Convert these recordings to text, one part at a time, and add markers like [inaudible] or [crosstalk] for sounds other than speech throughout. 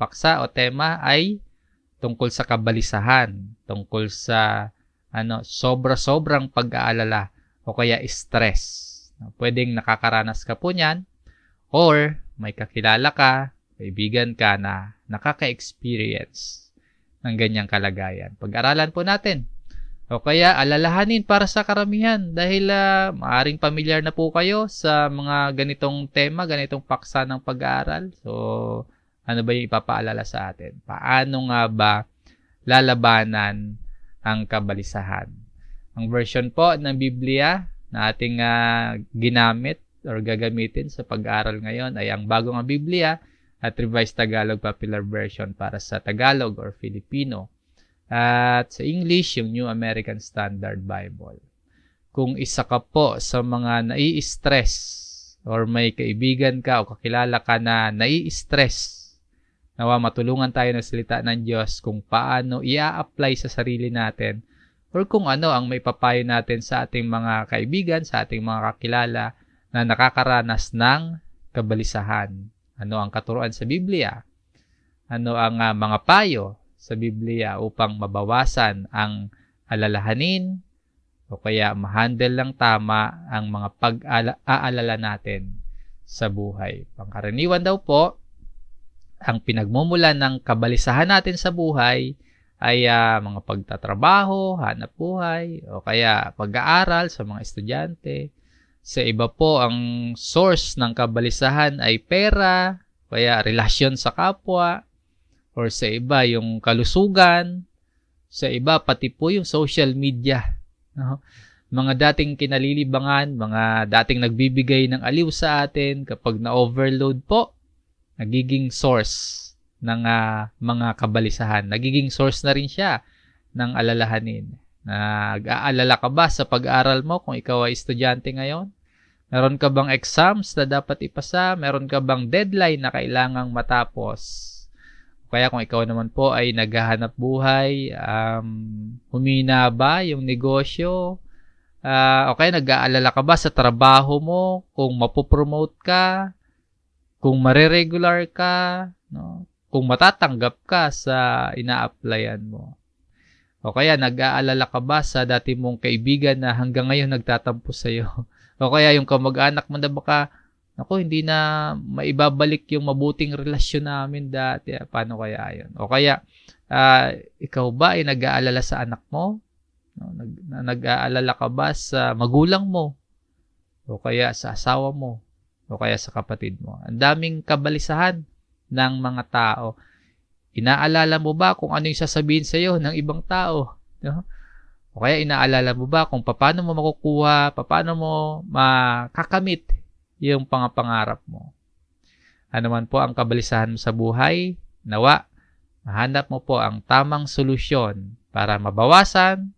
paksa o tema ay tungkol sa kabalisahan, tungkol sa ano, sobra-sobrang pag-aalala o kaya stress. Pwedeng nakakaranas ka po niyan or may kakilala ka, kaibigan ka na nakaka-experience ng ganyang kalagayan. Pag-aralan po natin. O kaya alalahanin para sa karamihan dahil uh, maaring pamilyar na po kayo sa mga ganitong tema, ganitong paksa ng pag-aaral. So, ano ba yung ipapaalala sa atin? Paano nga ba lalabanan ang kabalisahan? Ang version po ng Biblia na ating uh, ginamit or gagamitin sa pag-aaral ngayon ay ang bagong Biblia at Revised Tagalog Popular Version para sa Tagalog or Filipino. At sa English, yung New American Standard Bible. Kung isa ka po sa mga nai-stress or may kaibigan ka o kakilala ka na nai-stress Nawa matulungan tayo ng salita ng Diyos kung paano i apply sa sarili natin or kung ano ang may papayo natin sa ating mga kaibigan, sa ating mga kakilala na nakakaranas ng kabalisahan. Ano ang katuruan sa Biblia? Ano ang uh, mga payo sa Biblia upang mabawasan ang alalahanin o kaya ma-handle lang tama ang mga pag-aalala natin sa buhay. Pangkaraniwan daw po, ang pinagmumula ng kabalisahan natin sa buhay ay uh, mga pagtatrabaho, hanap buhay, o kaya pag-aaral sa mga estudyante. Sa iba po, ang source ng kabalisahan ay pera, kaya relasyon sa kapwa, or sa iba yung kalusugan, sa iba pati po yung social media. No? Mga dating kinalilibangan, mga dating nagbibigay ng aliw sa atin kapag na-overload po nagiging source ng uh, mga kabalisahan. Nagiging source na rin siya ng alalahanin. Nag-aalala ka ba sa pag-aaral mo kung ikaw ay estudyante ngayon? Meron ka bang exams na dapat ipasa? Meron ka bang deadline na kailangang matapos? Kaya kung ikaw naman po ay naghahanap buhay, um, humina ba yung negosyo? Uh, o kaya nag-aalala ka ba sa trabaho mo? Kung mapopromote ka? kung mareregular ka, no? kung matatanggap ka sa ina-applyan mo. O kaya nag-aalala ka ba sa dati mong kaibigan na hanggang ngayon nagtatampo sa iyo? [laughs] O kaya yung kamag-anak mo na baka Ako, hindi na maibabalik yung mabuting relasyon namin dati. Ah, paano kaya yun? O kaya, uh, ikaw ba ay nag-aalala sa anak mo? No, nag-aalala ka ba sa magulang mo? O kaya sa asawa mo? o kaya sa kapatid mo. Ang daming kabalisahan ng mga tao. Inaalala mo ba kung ano yung sasabihin sa iyo ng ibang tao? No? O kaya inaalala mo ba kung paano mo makukuha, paano mo makakamit yung pangapangarap mo? Ano man po ang kabalisahan mo sa buhay, nawa, mahanap mo po ang tamang solusyon para mabawasan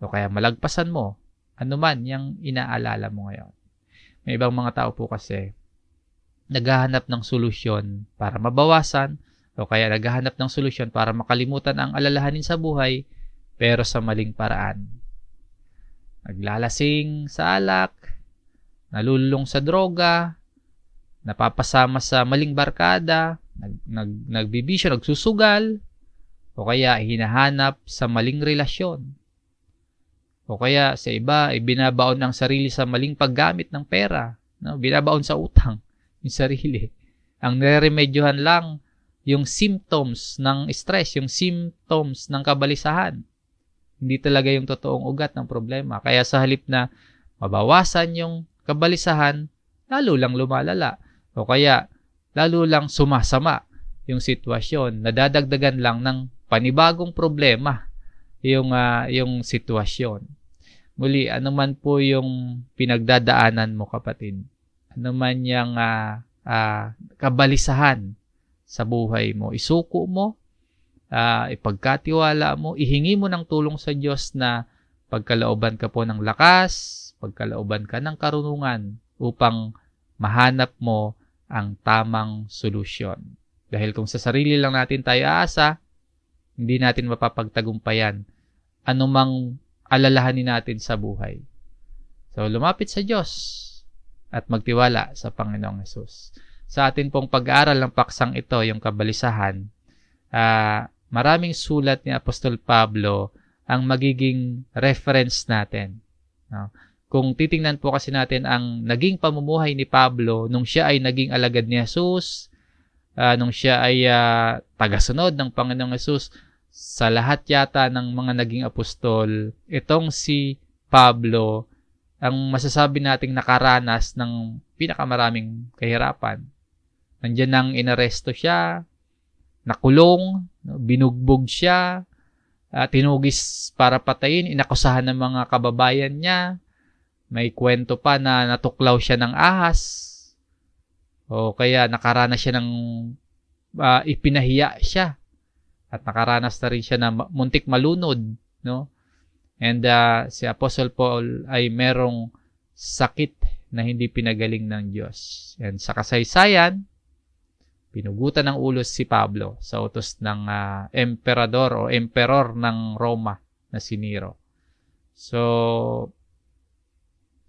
o kaya malagpasan mo anuman yung inaalala mo ngayon. May ibang mga tao po kasi naghahanap ng solusyon para mabawasan o kaya naghahanap ng solusyon para makalimutan ang alalahanin sa buhay pero sa maling paraan. Naglalasing sa alak, nalulong sa droga, napapasama sa maling barkada, nag, nag, nagbibisyo, nagsusugal, o kaya hinahanap sa maling relasyon. O kaya sa iba ay eh, binabaon ng sarili sa maling paggamit ng pera, no? Binabaon sa utang [laughs] yung sarili. Ang neremedyohan lang yung symptoms ng stress, yung symptoms ng kabalisahan. Hindi talaga yung totoong ugat ng problema. Kaya sa halip na mabawasan yung kabalisahan, lalo lang lumalala. O kaya, lalo lang sumasama yung sitwasyon, nadadagdagan lang ng panibagong problema yung uh, yung sitwasyon. Muli, ano man po yung pinagdadaanan mo kapatid, ano man yung uh, ah, uh, ah, kabalisahan sa buhay mo, isuko mo, uh, ipagkatiwala mo, ihingi mo ng tulong sa Diyos na pagkalooban ka po ng lakas, pagkalooban ka ng karunungan upang mahanap mo ang tamang solusyon. Dahil kung sa sarili lang natin tayo aasa, hindi natin mapapagtagumpayan anumang alalahanin natin sa buhay. So, lumapit sa Diyos at magtiwala sa Panginoong Yesus. Sa atin pong pag-aaral ng paksang ito, yung kabalisahan, uh, maraming sulat ni Apostol Pablo ang magiging reference natin. No? Kung titingnan po kasi natin ang naging pamumuhay ni Pablo nung siya ay naging alagad ni Jesus, uh, nung siya ay uh, tagasunod ng Panginoong Jesus, sa lahat yata ng mga naging apostol, itong si Pablo ang masasabi nating nakaranas ng pinakamaraming kahirapan. Nandiyan nang inaresto siya, nakulong, binugbog siya, uh, tinugis para patayin, inakusahan ng mga kababayan niya, may kwento pa na natuklaw siya ng ahas, o kaya nakaranas siya ng uh, ipinahiya siya at nakaranas na rin siya na muntik malunod, no? And uh, si Apostle Paul ay merong sakit na hindi pinagaling ng Diyos. And sa kasaysayan, pinugutan ng ulo si Pablo sa utos ng uh, emperador o emperor ng Roma na si Nero. So,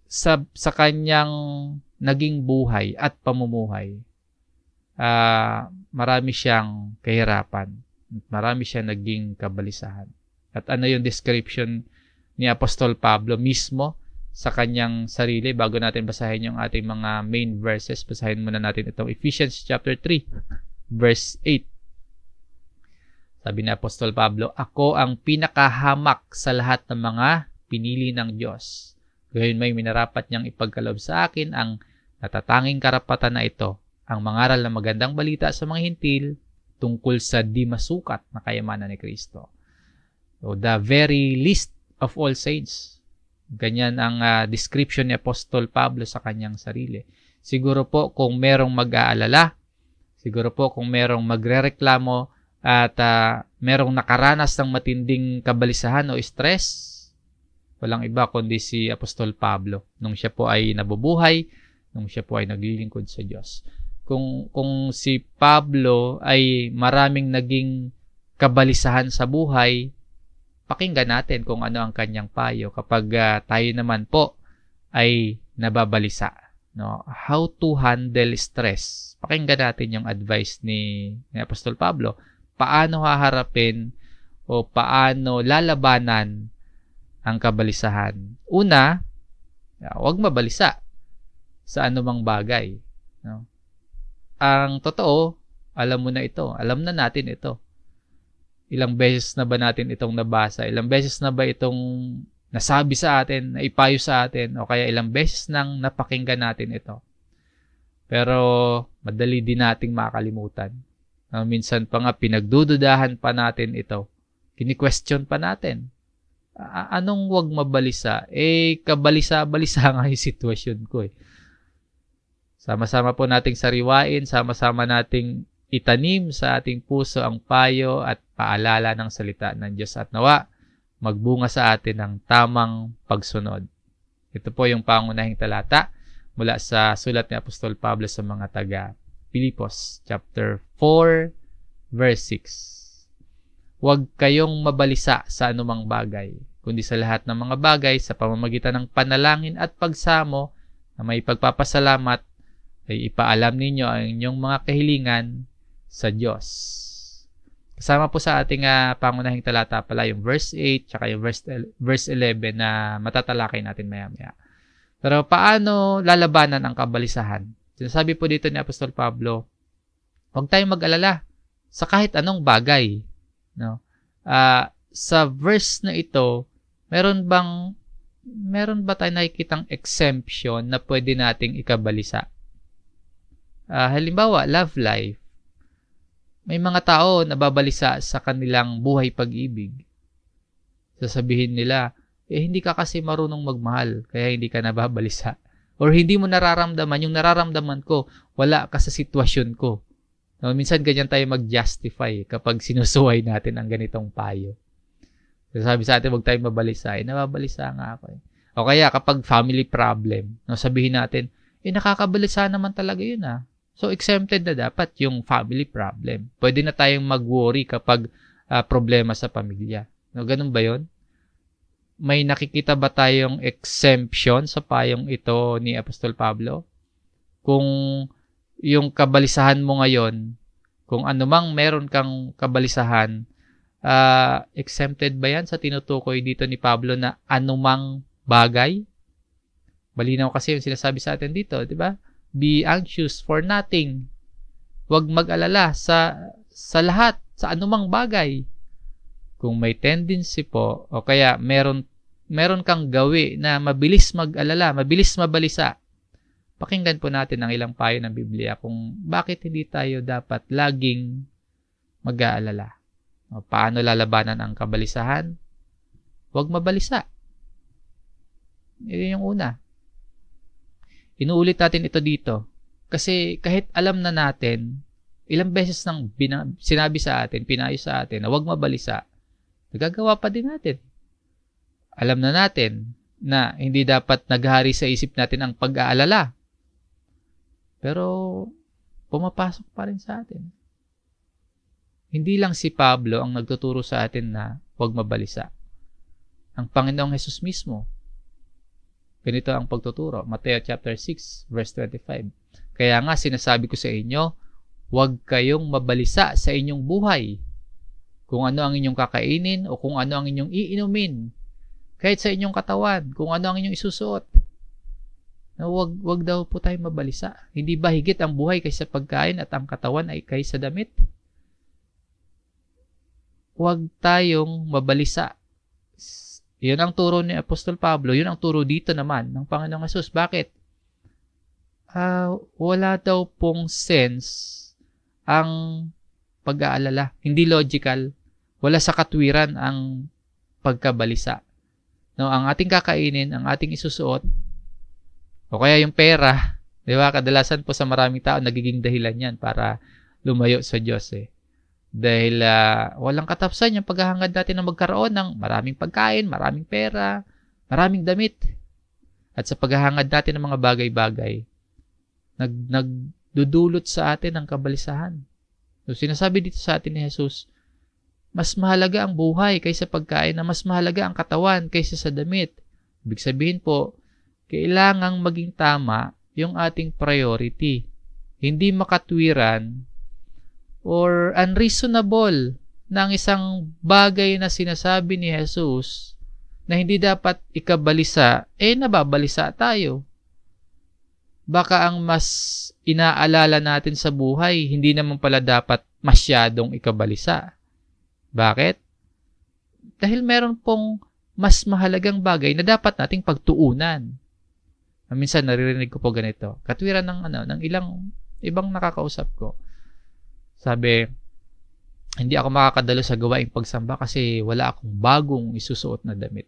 sa, sa kanyang naging buhay at pamumuhay, uh, marami siyang kahirapan. Marami siya naging kabalisahan. At ano yung description ni Apostol Pablo mismo sa kanyang sarili bago natin basahin yung ating mga main verses. Basahin muna natin itong Ephesians chapter 3 verse 8. Sabi ni Apostol Pablo, Ako ang pinakahamak sa lahat ng mga pinili ng Diyos. Gayun may minarapat niyang ipagkalob sa akin ang natatanging karapatan na ito, ang mangaral ng magandang balita sa mga hintil tungkol sa di masukat na kayamanan ni Kristo. So, the very least of all saints. Ganyan ang uh, description ni Apostol Pablo sa kanyang sarili. Siguro po kung merong mag-aalala, siguro po kung merong magrereklamo at uh, merong nakaranas ng matinding kabalisahan o stress, walang iba kundi si Apostol Pablo nung siya po ay nabubuhay, nung siya po ay naglilingkod sa Diyos kung kung si Pablo ay maraming naging kabalisahan sa buhay, pakinggan natin kung ano ang kanyang payo kapag uh, tayo naman po ay nababalisa. No? How to handle stress. Pakinggan natin yung advice ni, ni Apostol Pablo. Paano haharapin o paano lalabanan ang kabalisahan? Una, ah, huwag mabalisa sa anumang bagay ang totoo, alam mo na ito. Alam na natin ito. Ilang beses na ba natin itong nabasa? Ilang beses na ba itong nasabi sa atin, naipayo sa atin, o kaya ilang beses nang napakinggan natin ito? Pero madali din nating makalimutan. Uh, ah, minsan pa nga pinagdududahan pa natin ito. Kini-question pa natin. A- anong wag mabalisa? Eh, kabalisa-balisa [laughs] nga yung sitwasyon ko eh. Sama-sama po nating sariwain, sama-sama nating itanim sa ating puso ang payo at paalala ng salita ng Diyos at nawa magbunga sa atin ng tamang pagsunod. Ito po yung pangunahing talata mula sa sulat ni Apostol Pablo sa mga taga Pilipos, chapter 4, verse 6. Huwag kayong mabalisa sa anumang bagay, kundi sa lahat ng mga bagay sa pamamagitan ng panalangin at pagsamo na may pagpapasalamat ay ipaalam ninyo ang inyong mga kahilingan sa Diyos. Kasama po sa ating uh, pangunahing talata pala yung verse 8 tsaka yung verse, verse 11 na matatalakay natin maya-maya. Pero paano lalabanan ang kabalisahan? Sinasabi po dito ni Apostol Pablo, huwag tayong mag-alala sa kahit anong bagay. No? Uh, sa verse na ito, meron bang meron ba tayong nakikitang exemption na pwede nating ikabalisa? Uh, halimbawa, love life. May mga tao na babalisa sa kanilang buhay pag-ibig. Sasabihin nila, eh hindi ka kasi marunong magmahal, kaya hindi ka nababalisa. Or hindi mo nararamdaman, yung nararamdaman ko, wala ka sa sitwasyon ko. No, minsan ganyan tayo mag-justify kapag sinusuway natin ang ganitong payo. Sabi sa atin, huwag tayong mabalisa. Eh, nababalisa nga ako eh. O kaya kapag family problem, no, sabihin natin, eh nakakabalisa naman talaga yun ah. So, exempted na dapat yung family problem. Pwede na tayong mag-worry kapag uh, problema sa pamilya. No, ganun ba yon? May nakikita ba tayong exemption sa payong ito ni Apostol Pablo? Kung yung kabalisahan mo ngayon, kung anumang meron kang kabalisahan, uh, exempted ba yan sa tinutukoy dito ni Pablo na anumang bagay? Malinaw kasi yung sinasabi sa atin dito, di ba? Be anxious for nothing. Huwag mag-alala sa, sa lahat, sa anumang bagay. Kung may tendency po, o kaya meron, meron kang gawi na mabilis mag-alala, mabilis mabalisa, pakinggan po natin ang ilang payo ng Biblia kung bakit hindi tayo dapat laging mag-aalala. O paano lalabanan ang kabalisahan? Huwag mabalisa. Ito yung una. Inuulit natin ito dito. Kasi kahit alam na natin, ilang beses nang bina- sinabi sa atin, pinayo sa atin na huwag mabalisa, nagagawa pa din natin. Alam na natin na hindi dapat naghari sa isip natin ang pag-aalala. Pero pumapasok pa rin sa atin. Hindi lang si Pablo ang nagtuturo sa atin na huwag mabalisa. Ang Panginoong Hesus mismo Ganito ang pagtuturo, Mateo chapter 6 verse 25. Kaya nga sinasabi ko sa inyo, huwag kayong mabalisa sa inyong buhay. Kung ano ang inyong kakainin o kung ano ang inyong iinumin. Kahit sa inyong katawan, kung ano ang inyong isusuot. Na wag, wag daw po tayo mabalisa. Hindi ba higit ang buhay kaysa pagkain at ang katawan ay kaysa damit? Huwag tayong mabalisa yun ang turo ni Apostol Pablo. Yun ang turo dito naman ng Panginoong Yesus. Bakit? Uh, wala daw pong sense ang pag-aalala. Hindi logical. Wala sa katwiran ang pagkabalisa. No, ang ating kakainin, ang ating isusuot, o kaya yung pera, [laughs] di ba? Kadalasan po sa maraming tao, nagiging dahilan yan para lumayo sa Diyos eh. Dahil uh, walang katapusan yung paghahangad natin na magkaroon ng maraming pagkain, maraming pera, maraming damit. At sa paghahangad natin ng mga bagay-bagay, nag, nagdudulot sa atin ang kabalisahan. So, sinasabi dito sa atin ni Jesus, mas mahalaga ang buhay kaysa pagkain na mas mahalaga ang katawan kaysa sa damit. Ibig sabihin po, kailangang maging tama yung ating priority. Hindi makatwiran or unreasonable na ang isang bagay na sinasabi ni Jesus na hindi dapat ikabalisa, eh nababalisa tayo. Baka ang mas inaalala natin sa buhay, hindi naman pala dapat masyadong ikabalisa. Bakit? Dahil meron pong mas mahalagang bagay na dapat nating pagtuunan. Minsan naririnig ko po ganito. Katwiran ng ano ng ilang ibang nakakausap ko sabi, hindi ako makakadalo sa gawaing pagsamba kasi wala akong bagong isusuot na damit.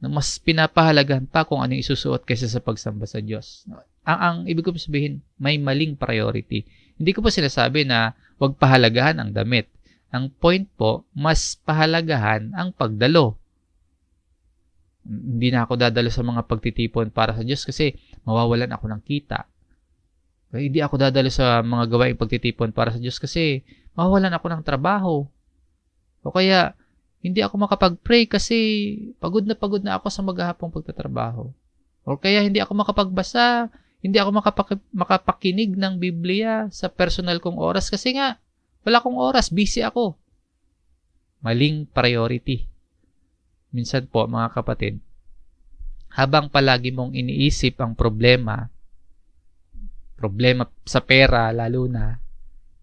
Na mas pinapahalagahan pa kung ano isusuot kaysa sa pagsamba sa Diyos. Ang, ang ibig ko sabihin, may maling priority. Hindi ko po sinasabi na wag pahalagahan ang damit. Ang point po, mas pahalagahan ang pagdalo. Hindi na ako dadalo sa mga pagtitipon para sa Diyos kasi mawawalan ako ng kita eh, hindi ako dadalo sa mga gawaing pagtitipon para sa Diyos kasi mawalan ako ng trabaho. O kaya, hindi ako makapag-pray kasi pagod na pagod na ako sa maghahapong pagtatrabaho. O kaya, hindi ako makapagbasa, hindi ako makapak- makapakinig ng Biblia sa personal kong oras kasi nga, wala akong oras, busy ako. Maling priority. Minsan po, mga kapatid, habang palagi mong iniisip ang problema problema sa pera lalo na,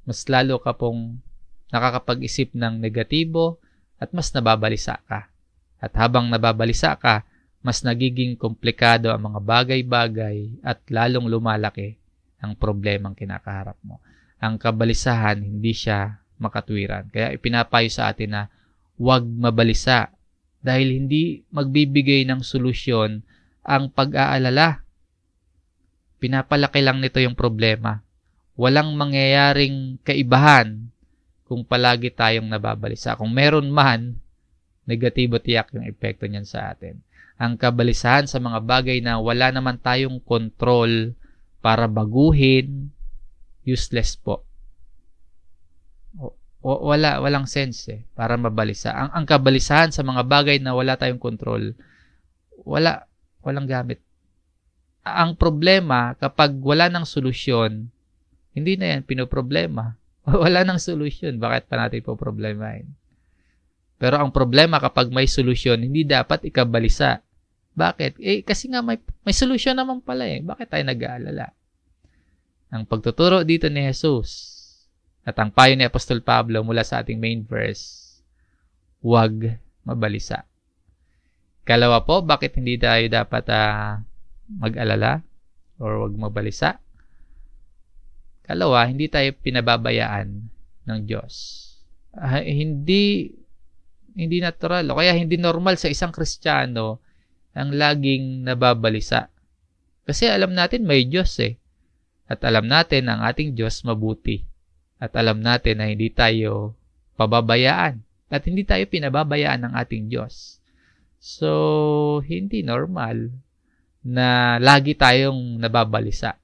mas lalo ka pong nakakapag-isip ng negatibo at mas nababalisa ka. At habang nababalisa ka, mas nagiging komplikado ang mga bagay-bagay at lalong lumalaki ang problemang kinakaharap mo. Ang kabalisahan, hindi siya makatwiran. Kaya ipinapayo sa atin na huwag mabalisa dahil hindi magbibigay ng solusyon ang pag-aalala Pinapalaki lang nito yung problema. Walang mangyayaring kaibahan kung palagi tayong nababalisa. Kung meron man, negatibo tiyak yung epekto niyan sa atin. Ang kabalisahan sa mga bagay na wala naman tayong control para baguhin, useless po. O, wala, walang sense eh, para mabalisa. Ang, ang kabalisahan sa mga bagay na wala tayong control, wala, walang gamit ang problema kapag wala ng solusyon, hindi na yan pinoproblema. [laughs] wala ng solusyon, bakit pa natin po problemahin? Pero ang problema kapag may solusyon, hindi dapat ikabalisa. Bakit? Eh, kasi nga may, may solusyon naman pala eh. Bakit tayo nag-aalala? Ang pagtuturo dito ni Jesus at ang payo ni Apostol Pablo mula sa ating main verse, huwag mabalisa. Kalawa po, bakit hindi tayo dapat uh, mag-alala or wag mabalisa. Kalawa, hindi tayo pinababayaan ng Diyos. Uh, hindi hindi natural o kaya hindi normal sa isang Kristiyano ang laging nababalisa. Kasi alam natin may Diyos eh. At alam natin ang ating Diyos mabuti. At alam natin na hindi tayo pababayaan. At hindi tayo pinababayaan ng ating Diyos. So, hindi normal na lagi tayong nababalisa.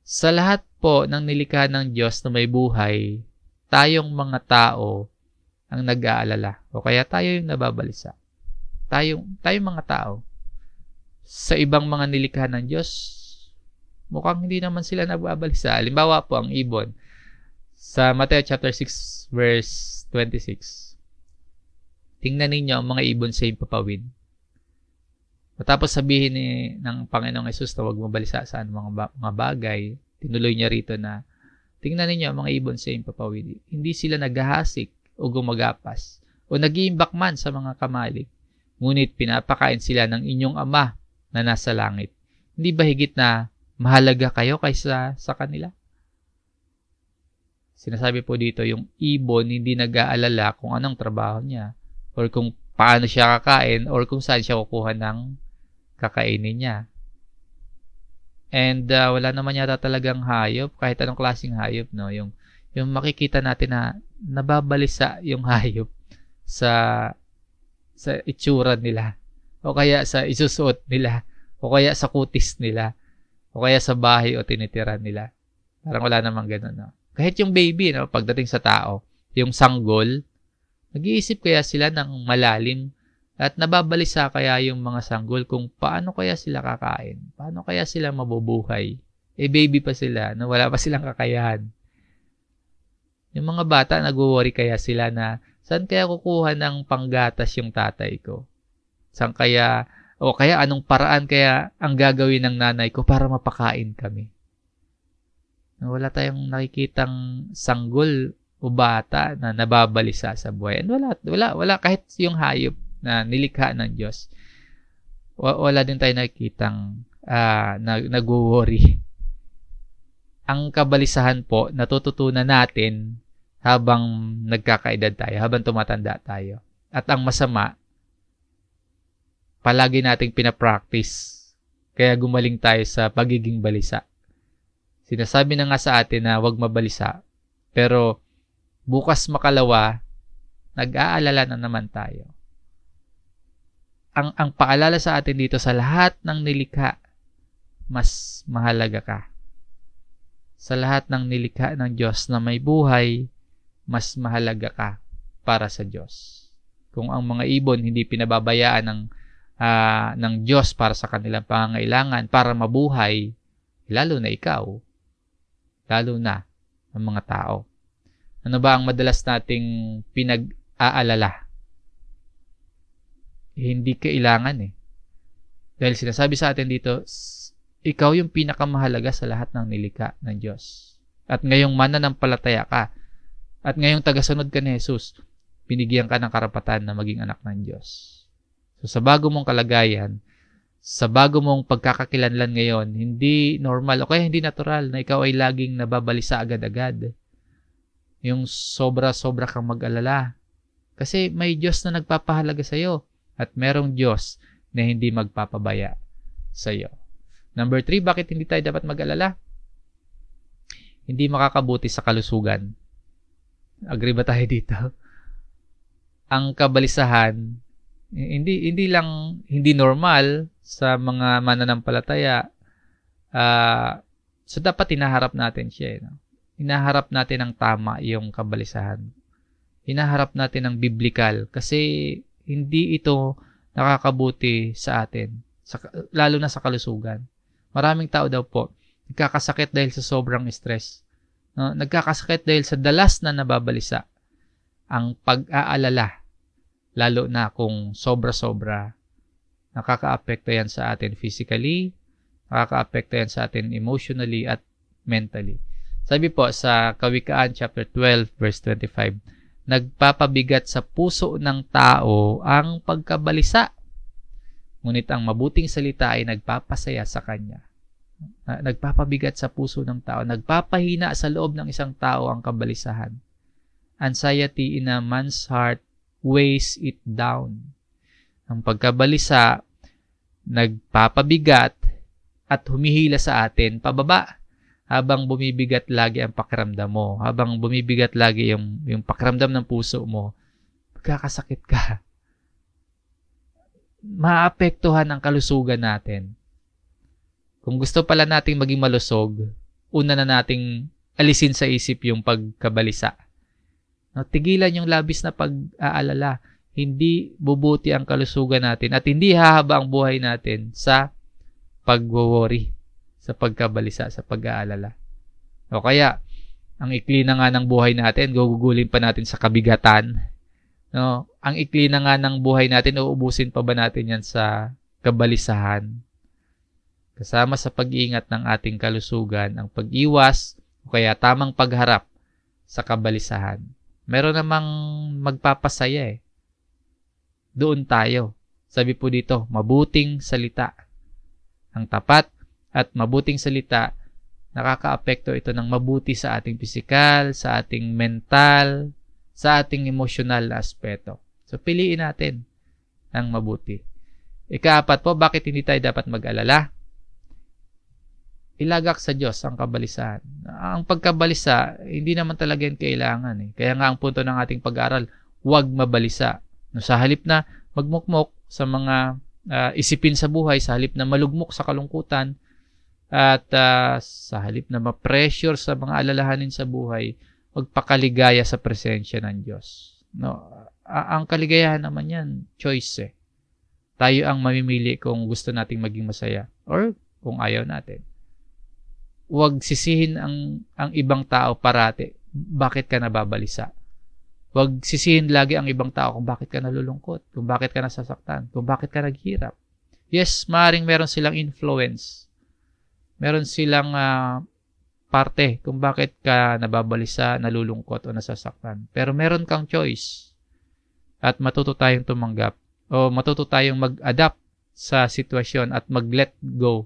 Sa lahat po ng nilikha ng Diyos na may buhay, tayong mga tao ang nag-aalala o kaya tayo yung nababalisa. Tayong, tayong mga tao. Sa ibang mga nilikha ng Diyos, mukhang hindi naman sila nababalisa. Halimbawa po ang ibon sa Mateo chapter 6 verse 26. Tingnan ninyo ang mga ibon sa impapawid. Matapos sabihin ni, eh, ng Panginoong Yesus na huwag mabalisa sa mga, mga bagay, tinuloy niya rito na tingnan ninyo ang mga ibon sa iyong papawid. Hindi sila naghahasik o gumagapas o nagiimbak man sa mga kamalig. Ngunit pinapakain sila ng inyong ama na nasa langit. Hindi ba higit na mahalaga kayo kaysa sa kanila? Sinasabi po dito yung ibon hindi nag-aalala kung anong trabaho niya or kung paano siya kakain or kung saan siya kukuha ng kakainin niya. And uh, wala naman yata talagang hayop, kahit anong klaseng hayop, no? Yung, yung makikita natin na nababalisa yung [laughs] hayop sa sa itsura nila o kaya sa isusuot nila o kaya sa kutis nila o kaya sa bahay o tinitira nila. Parang wala namang ganun, no? Kahit yung baby, no? Pagdating sa tao, yung sanggol, nag-iisip kaya sila ng malalim at nababalisa kaya yung mga sanggol kung paano kaya sila kakain, paano kaya sila mabubuhay. Eh baby pa sila, no? wala pa silang kakayahan. Yung mga bata, nag-worry kaya sila na saan kaya kukuha ng panggatas yung tatay ko? Saan kaya, o kaya anong paraan kaya ang gagawin ng nanay ko para mapakain kami? Wala tayong nakikitang sanggol o bata na nababalisa sa buhay. And wala, wala, wala kahit yung hayop na nilikha ng Diyos, wala din tayo nakikitang uh, ah, nag- worry Ang kabalisahan po, natututunan natin habang nagkakaedad tayo, habang tumatanda tayo. At ang masama, palagi nating pinapractice. Kaya gumaling tayo sa pagiging balisa. Sinasabi na nga sa atin na huwag mabalisa. Pero bukas makalawa, nag-aalala na naman tayo ang, ang paalala sa atin dito sa lahat ng nilikha, mas mahalaga ka. Sa lahat ng nilikha ng Diyos na may buhay, mas mahalaga ka para sa Diyos. Kung ang mga ibon hindi pinababayaan ng, uh, ng Diyos para sa kanilang pangangailangan, para mabuhay, lalo na ikaw, lalo na ang mga tao. Ano ba ang madalas nating pinag-aalala hindi kailangan eh. Dahil sinasabi sa atin dito, ikaw yung pinakamahalaga sa lahat ng nilikha ng Diyos. At ngayong mananampalataya ka, at ngayong tagasunod ka ni Jesus, binigyan ka ng karapatan na maging anak ng Diyos. So sa bago mong kalagayan, sa bago mong pagkakakilanlan ngayon, hindi normal o kaya hindi natural na ikaw ay laging nababalisa agad-agad. Yung sobra-sobra kang mag-alala. Kasi may Diyos na nagpapahalaga sa iyo. At merong Diyos na hindi magpapabaya sa iyo. Number three, bakit hindi tayo dapat mag-alala? Hindi makakabuti sa kalusugan. Agree ba tayo dito? Ang kabalisahan, hindi hindi lang hindi normal sa mga mananampalataya. Uh, so dapat hinaharap natin siya. Eh, no? Hinaharap natin ang tama yung kabalisahan. Inaharap natin ang biblical kasi hindi ito nakakabuti sa atin, sa, lalo na sa kalusugan. Maraming tao daw po, nagkakasakit dahil sa sobrang stress. No? Nagkakasakit dahil sa dalas na nababalisa ang pag-aalala, lalo na kung sobra-sobra. nakaka Nakakaapekto yan sa atin physically, nakaka nakakaapekto yan sa atin emotionally at mentally. Sabi po sa Kawikaan chapter 12 verse 25, nagpapabigat sa puso ng tao ang pagkabalisa. Ngunit ang mabuting salita ay nagpapasaya sa kanya. Nagpapabigat sa puso ng tao, nagpapahina sa loob ng isang tao ang kabalisahan. Anxiety in a man's heart weighs it down. Ang pagkabalisa nagpapabigat at humihila sa atin pababa habang bumibigat lagi ang pakiramdam mo, habang bumibigat lagi yung, yung pakiramdam ng puso mo, magkakasakit ka. Maapektuhan ang kalusugan natin. Kung gusto pala nating maging malusog, una na nating alisin sa isip yung pagkabalisa. No, tigilan yung labis na pag-aalala. Hindi bubuti ang kalusugan natin at hindi hahaba ang buhay natin sa pag-worry sa pagkabalisa, sa pag-aalala. O kaya, ang ikli na nga ng buhay natin, gugugulin pa natin sa kabigatan. No? Ang ikli na nga ng buhay natin, uubusin pa ba natin yan sa kabalisahan? Kasama sa pag-iingat ng ating kalusugan, ang pag-iwas o kaya tamang pagharap sa kabalisahan. Meron namang magpapasaya eh. Doon tayo. Sabi po dito, mabuting salita. Ang tapat at mabuting salita, nakakaapekto ito ng mabuti sa ating pisikal, sa ating mental, sa ating emosyonal na aspeto. So, piliin natin ng mabuti. Ikaapat po, bakit hindi tayo dapat mag-alala? Ilagak sa Diyos ang kabalisahan. Ang pagkabalisa, hindi naman talaga yan kailangan. Eh. Kaya nga ang punto ng ating pag-aaral, huwag mabalisa. No, sa halip na magmukmok sa mga uh, isipin sa buhay, sa halip na malugmok sa kalungkutan, at uh, sa halip na ma-pressure sa mga alalahanin sa buhay, magpakaligaya sa presensya ng Diyos. No, ang kaligayahan naman 'yan, choice. Eh. Tayo ang mamimili kung gusto nating maging masaya or kung ayaw natin. Huwag sisihin ang ang ibang tao parati. Bakit ka nababalisa? Huwag sisihin lagi ang ibang tao kung bakit ka nalulungkot, kung bakit ka nasasaktan, kung bakit ka naghirap. Yes, maaring meron silang influence meron silang uh, parte kung bakit ka nababalisa, nalulungkot o nasasaktan. Pero meron kang choice at matuto tayong tumanggap o matuto tayong mag-adapt sa sitwasyon at mag-let go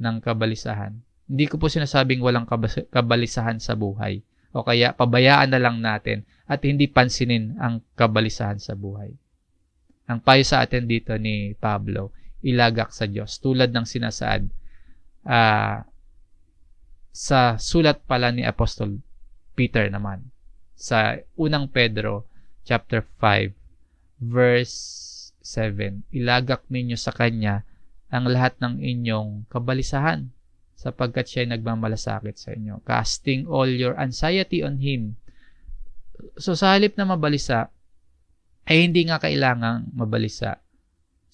ng kabalisahan. Hindi ko po sinasabing walang kabalisahan sa buhay o kaya pabayaan na lang natin at hindi pansinin ang kabalisahan sa buhay. Ang payo sa atin dito ni Pablo, ilagak sa Diyos tulad ng sinasaad uh, sa sulat pala ni Apostol Peter naman sa unang Pedro chapter 5 verse 7 ilagak ninyo sa kanya ang lahat ng inyong kabalisahan sapagkat siya ay nagmamalasakit sa inyo casting all your anxiety on him so sa halip na mabalisa ay hindi nga kailangang mabalisa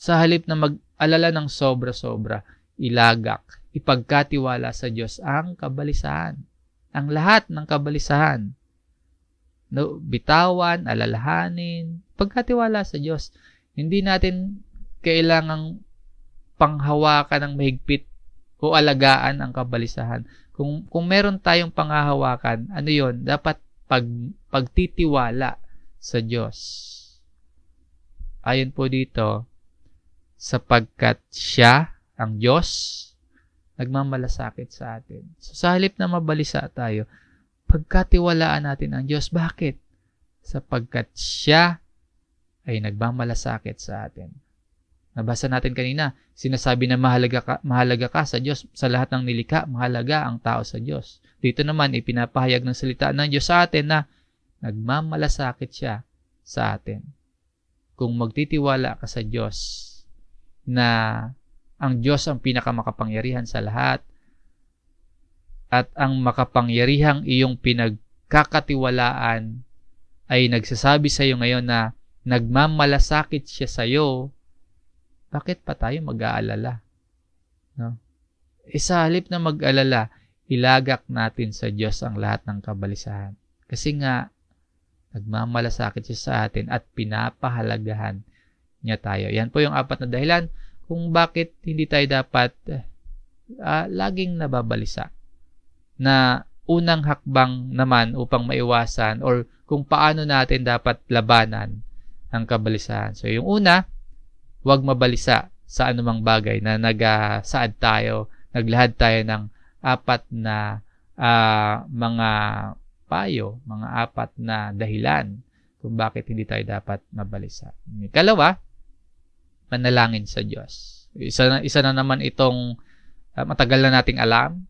sa halip na mag-alala ng sobra-sobra ilagak ipagkatiwala sa Diyos ang kabalisahan. Ang lahat ng kabalisahan. No, bitawan, alalahanin, pagkatiwala sa Diyos. Hindi natin kailangang panghawakan ng mahigpit o alagaan ang kabalisahan. Kung, kung meron tayong panghahawakan, ano yon Dapat pag, pagtitiwala sa Diyos. Ayon po dito, sapagkat siya ang Diyos, nagmamalasakit sa atin. So, sa halip na mabalisa tayo, pagkatiwalaan natin ang Diyos. Bakit? Sapagkat Siya ay nagmamalasakit sa atin. Nabasa natin kanina, sinasabi na mahalaga ka, mahalaga ka sa Diyos. Sa lahat ng nilikha, mahalaga ang tao sa Diyos. Dito naman, ipinapahayag ng salita ng Diyos sa atin na nagmamalasakit siya sa atin. Kung magtitiwala ka sa Diyos na ang Diyos ang pinakamakapangyarihan sa lahat. At ang makapangyarihang iyong pinagkakatiwalaan ay nagsasabi sa iyo ngayon na nagmamalasakit siya sa iyo, bakit pa tayo mag-aalala? No? Isa eh, halip na mag-alala, ilagak natin sa Diyos ang lahat ng kabalisahan. Kasi nga, nagmamalasakit siya sa atin at pinapahalagahan niya tayo. Yan po yung apat na dahilan kung bakit hindi tayo dapat uh, laging nababalisa. Na unang hakbang naman upang maiwasan or kung paano natin dapat labanan ang kabalisahan. So yung una, huwag mabalisa sa anumang bagay na nagasaad tayo, naglahad tayo ng apat na uh, mga payo, mga apat na dahilan kung bakit hindi tayo dapat mabalisa. Kalawa, manalangin sa Diyos. Isa na, isa na naman itong uh, matagal na nating alam,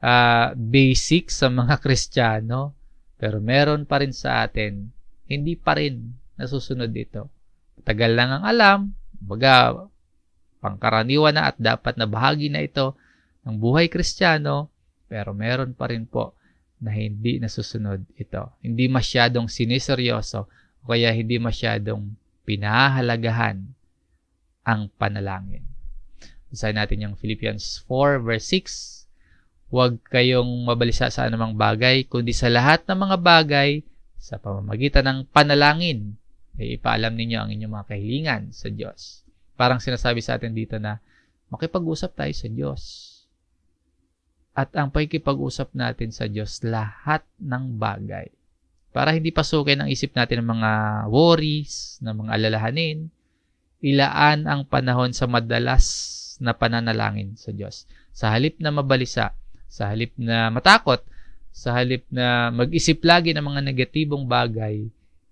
uh, basic sa mga [laughs] Kristiyano, pero meron pa rin sa atin, hindi pa rin nasusunod dito. Matagal lang ang alam, baga pangkaraniwan na at dapat na bahagi na ito ng buhay Kristiyano, pero meron pa rin po na hindi nasusunod ito. Hindi masyadong siniseryoso o kaya hindi masyadong pinahalagahan ang panalangin. Basahin natin yung Philippians 4 verse 6. Huwag kayong mabalisa sa anumang bagay, kundi sa lahat ng mga bagay sa pamamagitan ng panalangin ay ipaalam ninyo ang inyong mga kahilingan sa Diyos. Parang sinasabi sa atin dito na makipag-usap tayo sa Diyos. At ang pakikipag-usap natin sa Diyos, lahat ng bagay. Para hindi pasukin ang isip natin ng mga worries, ng mga alalahanin, ilaan ang panahon sa madalas na pananalangin sa Diyos. Sa halip na mabalisa, sa halip na matakot, sa halip na mag-isip lagi ng mga negatibong bagay,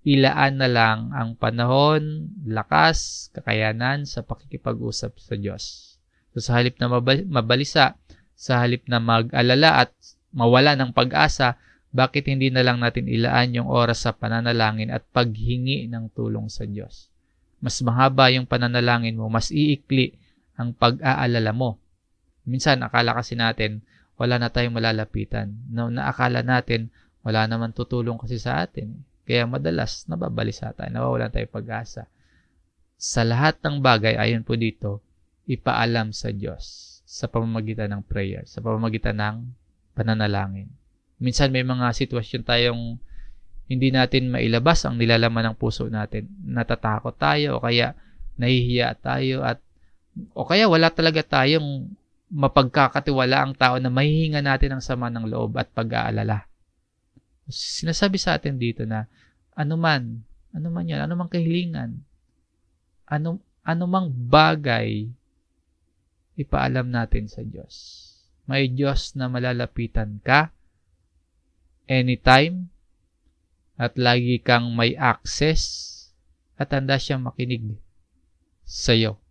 ilaan na lang ang panahon, lakas, kakayanan sa pakikipag-usap sa Diyos. So, sa halip na mabalisa, sa halip na mag-alala at mawala ng pag-asa, bakit hindi na lang natin ilaan yung oras sa pananalangin at paghingi ng tulong sa Diyos? Mas mahaba yung pananalangin mo, mas iikli ang pag-aalala mo. Minsan, akala kasi natin, wala na tayong malalapitan. No, naakala natin, wala naman tutulong kasi sa atin. Kaya madalas, nababalisa tayo, nawawalan tayo pag-asa. Sa lahat ng bagay, ayon po dito, ipaalam sa Diyos sa pamamagitan ng prayer, sa pamamagitan ng pananalangin. Minsan may mga sitwasyon tayong hindi natin mailabas ang nilalaman ng puso natin. Natatakot tayo o kaya nahihiya tayo at o kaya wala talaga tayong mapagkakatiwala ang tao na mahihinga natin ang sama ng loob at pag-aalala. Sinasabi sa atin dito na anuman, anuman yan, anumang kahilingan, anum, anumang bagay, ipaalam natin sa Diyos. May Diyos na malalapitan ka anytime, at lagi kang may access at handa siyang makinig sa iyo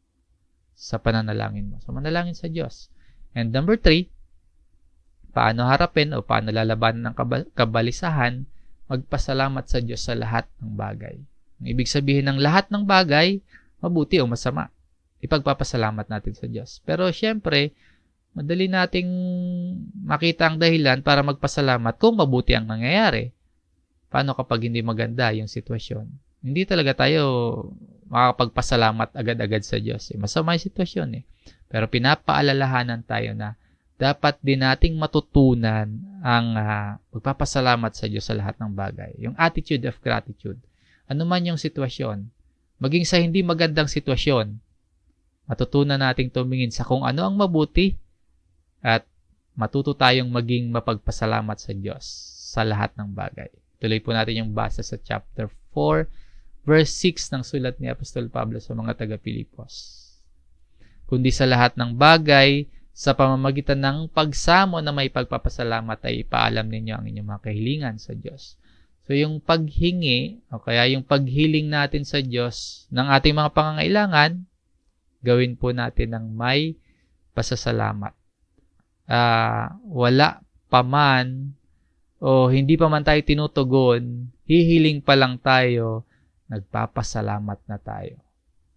sa pananalangin mo. So, manalangin sa Diyos. And number three, paano harapin o paano lalabanan ng kabalisahan, magpasalamat sa Diyos sa lahat ng bagay. Ang ibig sabihin ng lahat ng bagay, mabuti o masama. Ipagpapasalamat natin sa Diyos. Pero siyempre, madali nating makita ang dahilan para magpasalamat kung mabuti ang nangyayari. Paano kapag hindi maganda yung sitwasyon? Hindi talaga tayo makakapagpasalamat agad-agad sa Diyos. Eh. Masama yung sitwasyon eh. Pero pinapaalalahanan tayo na dapat din nating matutunan ang uh, pagpapasalamat sa Diyos sa lahat ng bagay. Yung attitude of gratitude. Ano man yung sitwasyon, maging sa hindi magandang sitwasyon, matutunan nating tumingin sa kung ano ang mabuti at matuto tayong maging mapagpasalamat sa Diyos sa lahat ng bagay. Tuloy po natin yung basa sa chapter 4, verse 6 ng sulat ni Apostol Pablo sa mga taga-Pilipos. Kundi sa lahat ng bagay, sa pamamagitan ng pagsamo na may pagpapasalamat ay ipaalam ninyo ang inyong mga kahilingan sa Diyos. So yung paghingi o kaya yung paghiling natin sa Diyos ng ating mga pangangailangan, gawin po natin ng may pasasalamat. Uh, wala pa man o hindi pa man tayo tinutugon, hihiling pa lang tayo, nagpapasalamat na tayo.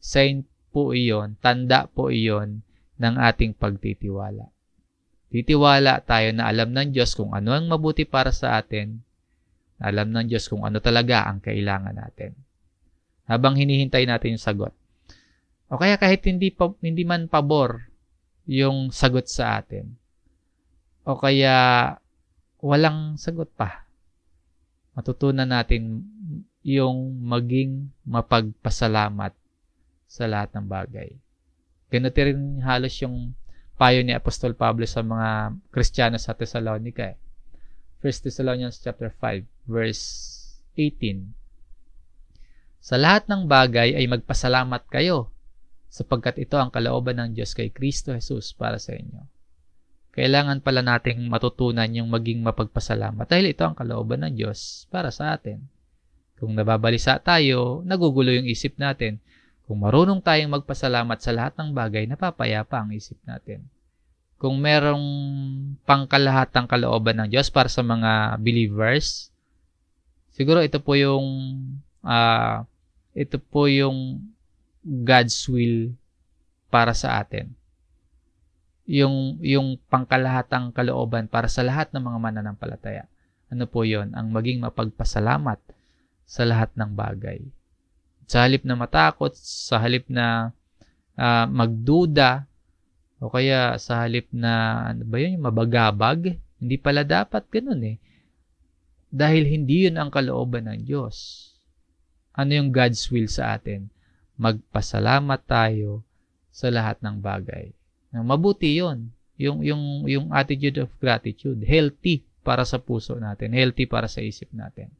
Sign po iyon, tanda po iyon ng ating pagtitiwala. Titiwala tayo na alam ng Diyos kung ano ang mabuti para sa atin, na alam ng Diyos kung ano talaga ang kailangan natin. Habang hinihintay natin yung sagot. O kaya kahit hindi, pa, hindi man pabor yung sagot sa atin. O kaya walang sagot pa. Matutunan natin yung maging mapagpasalamat sa lahat ng bagay. Ganito rin halos yung payo ni Apostol Pablo sa mga Kristiyano sa Thessalonica. Eh. 1 Thessalonians chapter 5 verse 18. Sa lahat ng bagay ay magpasalamat kayo sapagkat ito ang kalooban ng Diyos kay Kristo Jesus para sa inyo kailangan pala nating matutunan yung maging mapagpasalamat dahil ito ang kalooban ng Diyos para sa atin. Kung nababalisa tayo, nagugulo yung isip natin. Kung marunong tayong magpasalamat sa lahat ng bagay, napapayapa ang isip natin. Kung merong pangkalahatang kalooban ng Diyos para sa mga believers, siguro ito po yung uh, ito po yung God's will para sa atin yung, yung pangkalahatang kalooban para sa lahat ng mga mananampalataya. Ano po yon Ang maging mapagpasalamat sa lahat ng bagay. Sa halip na matakot, sa halip na uh, magduda, o kaya sa halip na, ano ba yun, yung mabagabag, hindi pala dapat ganoon eh. Dahil hindi yun ang kalooban ng Diyos. Ano yung God's will sa atin? Magpasalamat tayo sa lahat ng bagay. Mabuti 'yon. Yung yung yung attitude of gratitude, healthy para sa puso natin, healthy para sa isip natin.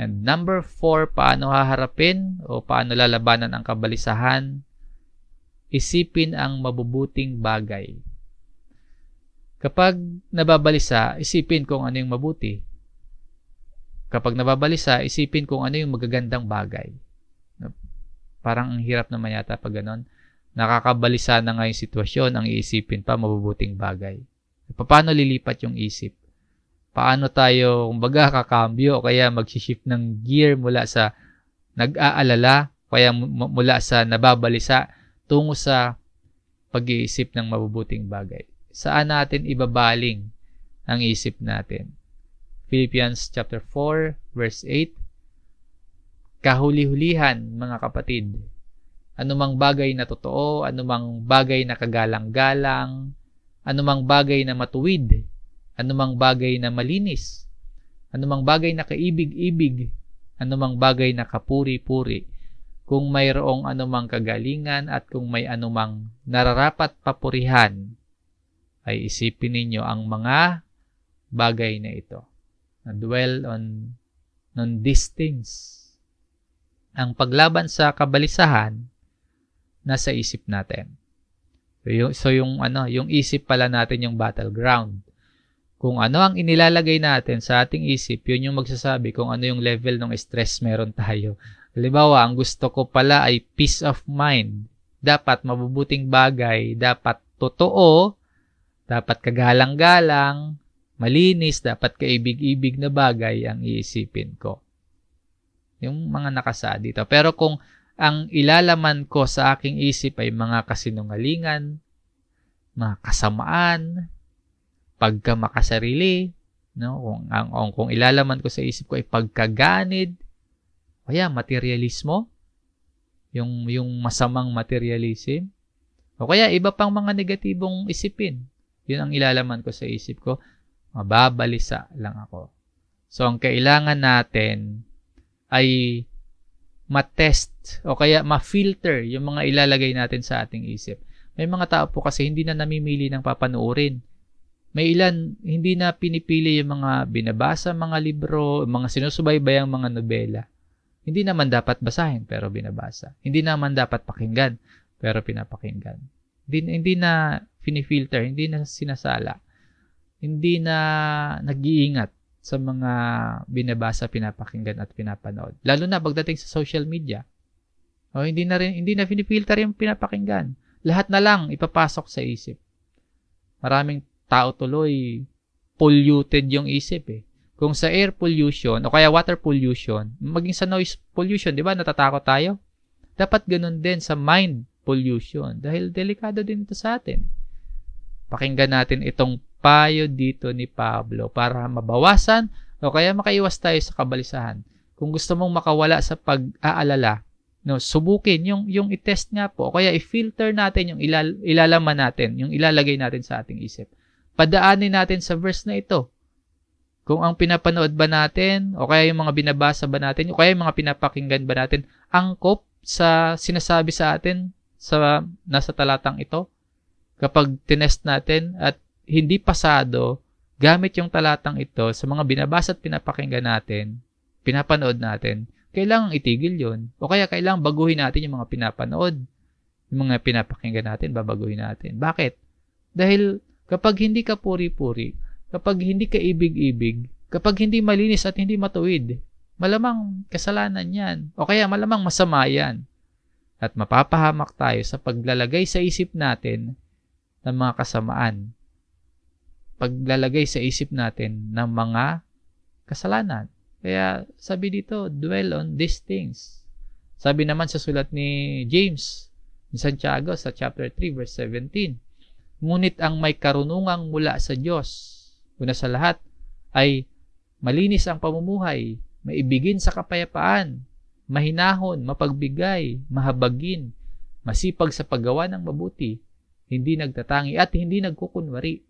And number four, paano haharapin o paano lalabanan ang kabalisahan? Isipin ang mabubuting bagay. Kapag nababalisa, isipin kung ano yung mabuti. Kapag nababalisa, isipin kung ano yung magagandang bagay. Parang ang hirap naman yata pag ganon. Nakakabalisa na nga yung sitwasyon, ang iisipin pa mabubuting bagay. Paano lilipat yung isip? Paano tayo, kumbaga, kakambyo o kaya magsishift ng gear mula sa nag-aalala, kaya mula sa nababalisa tungo sa pag-iisip ng mabubuting bagay. Saan natin ibabaling ang isip natin? Philippians chapter 4 verse 8 Kahuli-hulihan mga kapatid anumang bagay na totoo, anumang bagay na kagalang-galang, anumang bagay na matuwid, anumang bagay na malinis, anumang bagay na kaibig-ibig, anumang bagay na kapuri-puri, kung mayroong anumang kagalingan at kung may anumang nararapat papurihan, ay isipin ninyo ang mga bagay na ito. Na dwell on, on these things. Ang paglaban sa kabalisahan nasa isip natin. So yung, so yung ano, yung isip pala natin yung battleground. Kung ano ang inilalagay natin sa ating isip, yun yung magsasabi kung ano yung level ng stress meron tayo. Halimbawa, ang gusto ko pala ay peace of mind. Dapat mabubuting bagay, dapat totoo, dapat kagalang-galang, malinis, dapat kaibig-ibig na bagay ang iisipin ko. Yung mga nakasa dito. Pero kung ang ilalaman ko sa aking isip ay mga kasinungalingan, mga kasamaan, pagkamakasarili, no? Kung ang, ang kung ilalaman ko sa isip ko ay pagkaganid, o kaya materialismo, yung yung masamang materialism, o kaya iba pang mga negatibong isipin. Yun ang ilalaman ko sa isip ko. Mababalisa lang ako. So, ang kailangan natin ay ma-test o kaya ma-filter yung mga ilalagay natin sa ating isip. May mga tao po kasi hindi na namimili ng papanoorin. May ilan hindi na pinipili yung mga binabasa, mga libro, mga sinusubaybayang mga nobela. Hindi naman dapat basahin pero binabasa. Hindi naman dapat pakinggan pero pinapakinggan. Hindi, hindi na finifilter, hindi na sinasala. Hindi na nag-iingat sa mga binabasa, pinapakinggan at pinapanood. Lalo na pagdating sa social media. O, hindi na rin hindi na pinipilter yung pinapakinggan. Lahat na lang ipapasok sa isip. Maraming tao tuloy polluted yung isip eh. Kung sa air pollution o kaya water pollution, maging sa noise pollution, 'di ba? Natatakot tayo. Dapat ganun din sa mind pollution dahil delikado din ito sa atin. Pakinggan natin itong payo dito ni Pablo para mabawasan o kaya makaiwas tayo sa kabalisahan. Kung gusto mong makawala sa pag-aalala, no, subukin yung yung i-test nga po o kaya i-filter natin yung ilal- ilalaman natin, yung ilalagay natin sa ating isip. Padaanin natin sa verse na ito. Kung ang pinapanood ba natin, o kaya yung mga binabasa ba natin, o kaya yung mga pinapakinggan ba natin, angkop sa sinasabi sa atin sa nasa talatang ito kapag tinest natin at hindi pasado gamit yung talatang ito sa mga binabasa at pinapakinggan natin, pinapanood natin, kailangang itigil yon O kaya kailangang baguhin natin yung mga pinapanood, yung mga pinapakinggan natin, babaguhin natin. Bakit? Dahil kapag hindi ka puri-puri, kapag hindi ka ibig-ibig, kapag hindi malinis at hindi matuwid, malamang kasalanan yan. O kaya malamang masama yan. At mapapahamak tayo sa paglalagay sa isip natin ng mga kasamaan paglalagay sa isip natin ng mga kasalanan. Kaya sabi dito, dwell on these things. Sabi naman sa sulat ni James, ni Santiago sa chapter 3 verse 17, Ngunit ang may karunungang mula sa Diyos, una sa lahat, ay malinis ang pamumuhay, maibigin sa kapayapaan, mahinahon, mapagbigay, mahabagin, masipag sa paggawa ng mabuti, hindi nagtatangi at hindi nagkukunwari.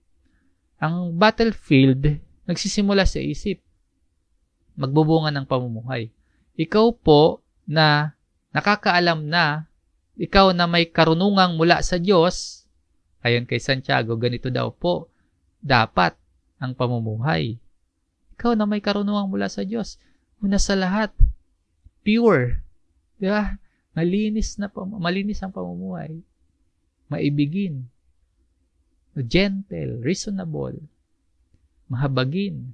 Ang battlefield, nagsisimula sa isip. Magbubunga ng pamumuhay. Ikaw po na nakakaalam na, ikaw na may karunungang mula sa Diyos, ayon kay Santiago, ganito daw po, dapat ang pamumuhay. Ikaw na may karunungang mula sa Diyos, una sa lahat, pure, di ba? Malinis na malinis ang pamumuhay. Maibigin, gentle, reasonable, mahabagin,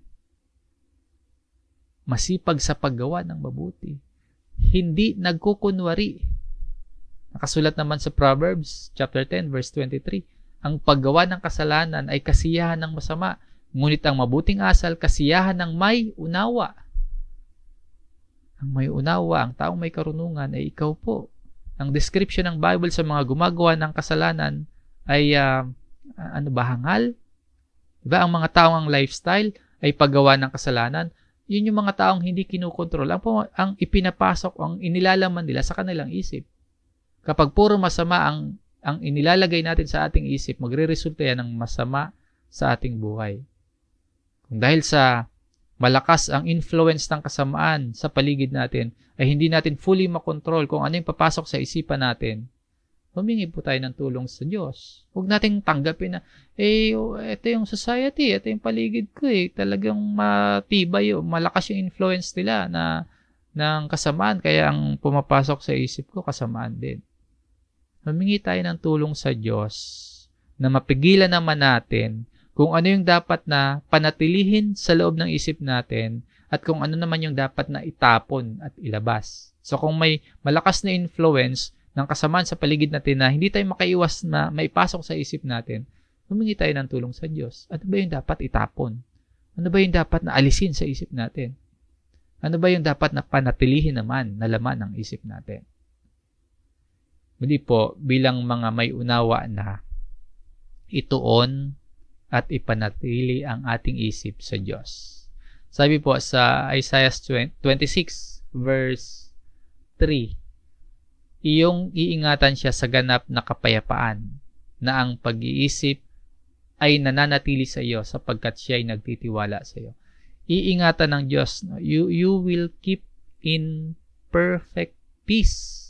masipag sa paggawa ng mabuti, hindi nagkukunwari. Nakasulat naman sa Proverbs chapter 10 verse 23, ang paggawa ng kasalanan ay kasiyahan ng masama, ngunit ang mabuting asal kasiyahan ng may unawa. Ang may unawa, ang taong may karunungan ay ikaw po. Ang description ng Bible sa mga gumagawa ng kasalanan ay uh, uh, ano ba, hangal? Diba? Ang mga taong ang lifestyle ay paggawa ng kasalanan, yun yung mga taong hindi kinukontrol. Ang, ang ipinapasok, ang inilalaman nila sa kanilang isip. Kapag puro masama ang, ang inilalagay natin sa ating isip, magre-resulta yan ng masama sa ating buhay. Kung dahil sa malakas ang influence ng kasamaan sa paligid natin, ay hindi natin fully makontrol kung ano yung papasok sa isipan natin, Humingi po tayo ng tulong sa Diyos. Huwag nating tanggapin na, eh, ito yung society, ito yung paligid ko eh. Talagang matibay, yung, malakas yung influence nila na ng kasamaan. Kaya ang pumapasok sa isip ko, kasamaan din. Humingi tayo ng tulong sa Diyos na mapigilan naman natin kung ano yung dapat na panatilihin sa loob ng isip natin at kung ano naman yung dapat na itapon at ilabas. So kung may malakas na influence, ng kasamaan sa paligid natin na hindi tayo makaiwas na maipasok sa isip natin, humingi tayo ng tulong sa Diyos. Ano ba yung dapat itapon? Ano ba yung dapat na alisin sa isip natin? Ano ba yung dapat na panatilihin naman na laman ng isip natin? Muli po, bilang mga may unawa na ituon at ipanatili ang ating isip sa Diyos. Sabi po sa Isaiah 26 verse 3, iyong iingatan siya sa ganap na kapayapaan na ang pag-iisip ay nananatili sa iyo sapagkat siya ay nagtitiwala sa iyo. Iingatan ng Diyos, you, you will keep in perfect peace.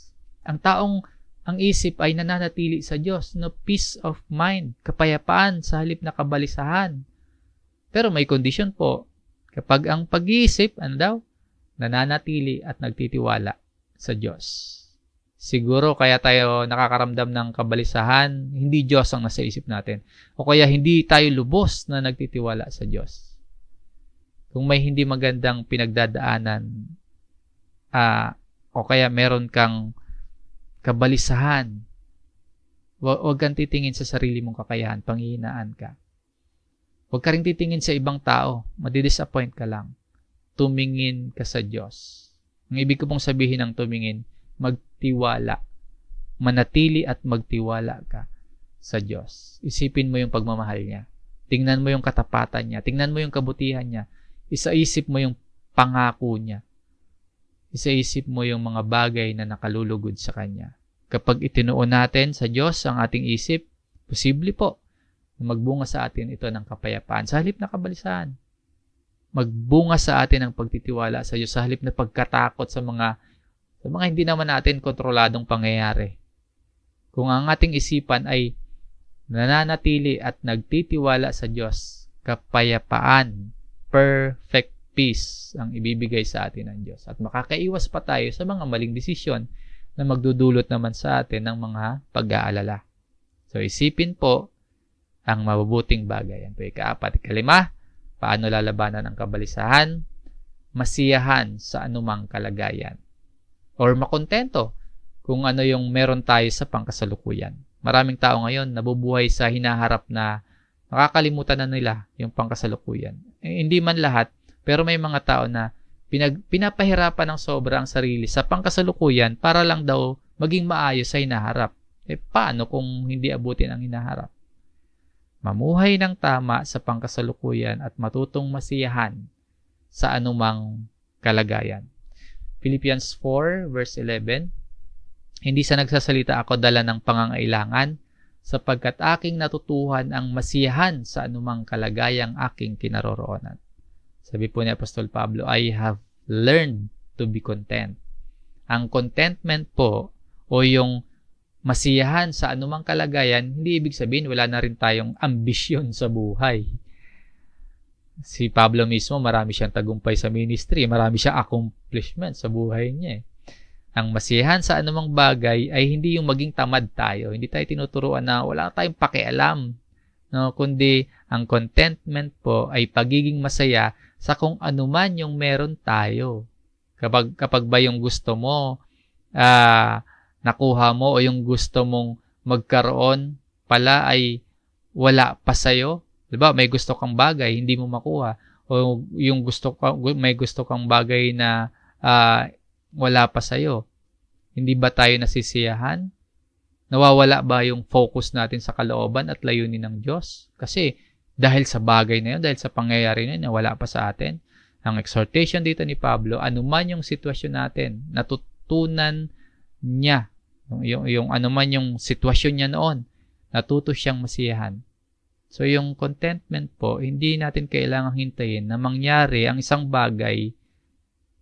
Ang taong ang isip ay nananatili sa Diyos, no peace of mind, kapayapaan sa halip na kabalisahan. Pero may condition po, kapag ang pag-iisip, ano daw, nananatili at nagtitiwala sa Diyos. Siguro kaya tayo nakakaramdam ng kabalisahan, hindi Diyos ang nasa isip natin. O kaya hindi tayo lubos na nagtitiwala sa Diyos. Kung may hindi magandang pinagdadaanan, uh, o kaya meron kang kabalisahan, huwag kang titingin sa sarili mong kakayahan, panghihinaan ka. Huwag ka rin titingin sa ibang tao, madidisappoint ka lang. Tumingin ka sa Diyos. Ang ibig ko pong sabihin ng tumingin, mag tiwala. Manatili at magtiwala ka sa Diyos. Isipin mo yung pagmamahal niya. Tingnan mo yung katapatan niya. Tingnan mo yung kabutihan niya. Isaisip mo yung pangako niya. Isaisip mo yung mga bagay na nakalulugod sa Kanya. Kapag itinuon natin sa Diyos ang ating isip, posible po na magbunga sa atin ito ng kapayapaan sa halip na kabalisan. Magbunga sa atin ang pagtitiwala sa Diyos sa halip na pagkatakot sa mga sa mga hindi naman natin kontroladong pangyayari. Kung ang ating isipan ay nananatili at nagtitiwala sa Diyos, kapayapaan, perfect peace ang ibibigay sa atin ng Diyos. At makakaiwas pa tayo sa mga maling desisyon na magdudulot naman sa atin ng mga pag-aalala. So isipin po ang mabubuting bagay. Yan po ikaapat. Ikalima, paano lalabanan ang kabalisahan? Masiyahan sa anumang kalagayan or makontento kung ano yung meron tayo sa pangkasalukuyan. Maraming tao ngayon nabubuhay sa hinaharap na nakakalimutan na nila yung pangkasalukuyan. Eh, hindi man lahat, pero may mga tao na pinag, pinapahirapan ng sobra ang sarili sa pangkasalukuyan para lang daw maging maayos sa hinaharap. Eh paano kung hindi abutin ang hinaharap? Mamuhay ng tama sa pangkasalukuyan at matutong masiyahan sa anumang kalagayan. Philippians 4 verse 11, Hindi sa nagsasalita ako dala ng pangangailangan, sapagkat aking natutuhan ang masiyahan sa anumang kalagayang aking kinaroroonan. Sabi po ni Apostol Pablo, I have learned to be content. Ang contentment po o yung masiyahan sa anumang kalagayan, hindi ibig sabihin wala na rin tayong ambisyon sa buhay si Pablo mismo, marami siyang tagumpay sa ministry, marami siyang accomplishment sa buhay niya. Eh. Ang masiyahan sa anumang bagay ay hindi yung maging tamad tayo. Hindi tayo tinuturuan na wala tayong pakialam. No? Kundi ang contentment po ay pagiging masaya sa kung anuman yung meron tayo. Kapag, kapag ba yung gusto mo, uh, nakuha mo o yung gusto mong magkaroon pala ay wala pa sa'yo, 'Di ba? May gusto kang bagay hindi mo makuha o yung gusto ka may gusto kang bagay na uh, wala pa sa iyo. Hindi ba tayo nasisiyahan? Nawawala ba yung focus natin sa kalooban at layunin ng Diyos? Kasi dahil sa bagay na yun, dahil sa pangyayari na yun, nawala pa sa atin. Ang exhortation dito ni Pablo, anuman yung sitwasyon natin, natutunan niya yung, yung, anuman yung sitwasyon niya noon, natuto siyang masiyahan. So yung contentment po, hindi natin kailangang hintayin na mangyari ang isang bagay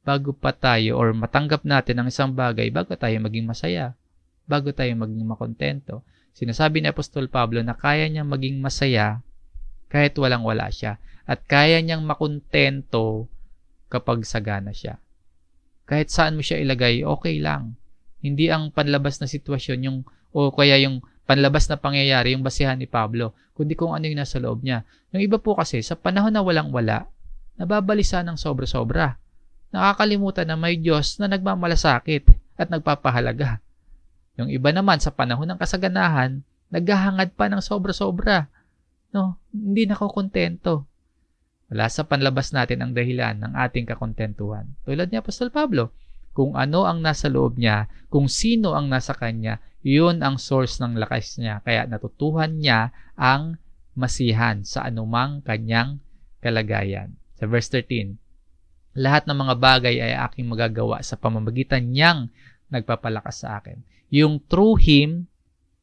bago pa tayo or matanggap natin ang isang bagay bago tayo maging masaya, bago tayo maging makontento. Sinasabi ni Apostol Pablo na kaya niyang maging masaya kahit walang-wala siya at kaya niyang makontento kapag sagana siya. Kahit saan mo siya ilagay, okay lang. Hindi ang panlabas na sitwasyon yung o kaya yung panlabas na pangyayari yung basihan ni Pablo, kundi kung ano yung nasa loob niya. Yung iba po kasi, sa panahon na walang-wala, nababalisa ng sobra-sobra. Nakakalimutan na may Diyos na nagmamalasakit at nagpapahalaga. Yung iba naman, sa panahon ng kasaganahan, naghahangad pa ng sobra-sobra. No, hindi kontento. Wala sa panlabas natin ang dahilan ng ating kakontentuhan. Tulad ni Apostol Pablo, kung ano ang nasa loob niya, kung sino ang nasa kanya, yun ang source ng lakas niya. Kaya natutuhan niya ang masihan sa anumang kanyang kalagayan. Sa verse 13, lahat ng mga bagay ay aking magagawa sa pamamagitan niyang nagpapalakas sa akin. Yung through him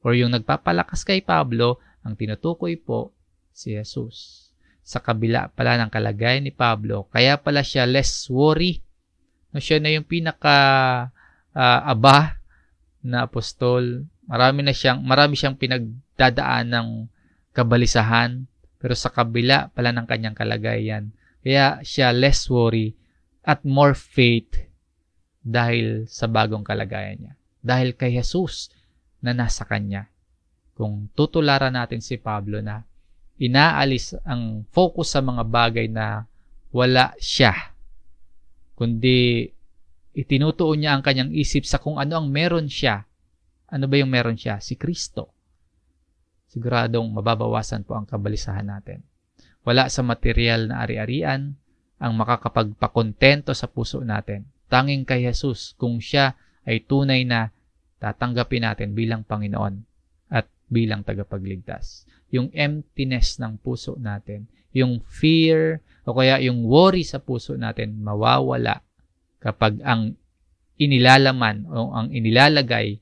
or yung nagpapalakas kay Pablo, ang tinutukoy po si Jesus. Sa kabila pala ng kalagayan ni Pablo, kaya pala siya less worry. No, siya na yung pinaka uh, aba na apostol. Marami na siyang marami siyang pinagdadaan ng kabalisahan pero sa kabila pala ng kanyang kalagayan. Kaya siya less worry at more faith dahil sa bagong kalagayan niya. Dahil kay Jesus na nasa kanya. Kung tutularan natin si Pablo na inaalis ang focus sa mga bagay na wala siya, kundi Itinutuon niya ang kanyang isip sa kung ano ang meron siya. Ano ba yung meron siya? Si Kristo. Siguradong mababawasan po ang kabalisahan natin. Wala sa material na ari-arian ang makakapagpakontento sa puso natin. Tanging kay Jesus kung siya ay tunay na tatanggapin natin bilang Panginoon at bilang tagapagligtas. Yung emptiness ng puso natin, yung fear o kaya yung worry sa puso natin mawawala kapag ang inilalaman o ang inilalagay